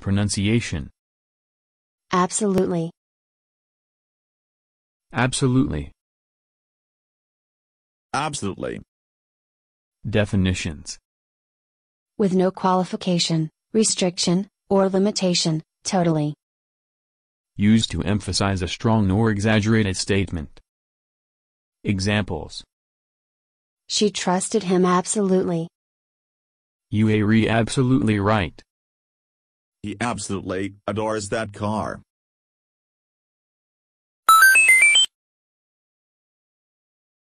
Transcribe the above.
pronunciation. Absolutely. Absolutely. Absolutely. Definitions. With no qualification, restriction, or limitation, totally. Used to emphasize a strong or exaggerated statement. Examples. She trusted him absolutely. You are absolutely right. He absolutely adores that car.